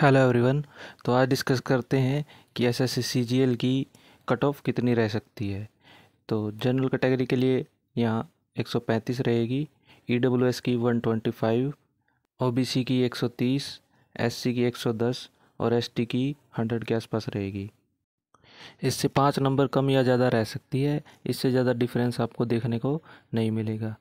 hello everyone तो आज discuss करते हैं कि S S C G L की कट ऑफ कितनी रह सकती है तो जनरल कैटेगरी के लिए यहाँ 135 रहेगी ई डब्ल्यू एस की 125, ओबीसी की 130, एससी की 110 और एसटी की 100 के आसपास रहेगी इससे पाँच नंबर कम या ज़्यादा रह सकती है इससे ज़्यादा डिफरेंस आपको देखने को नहीं मिलेगा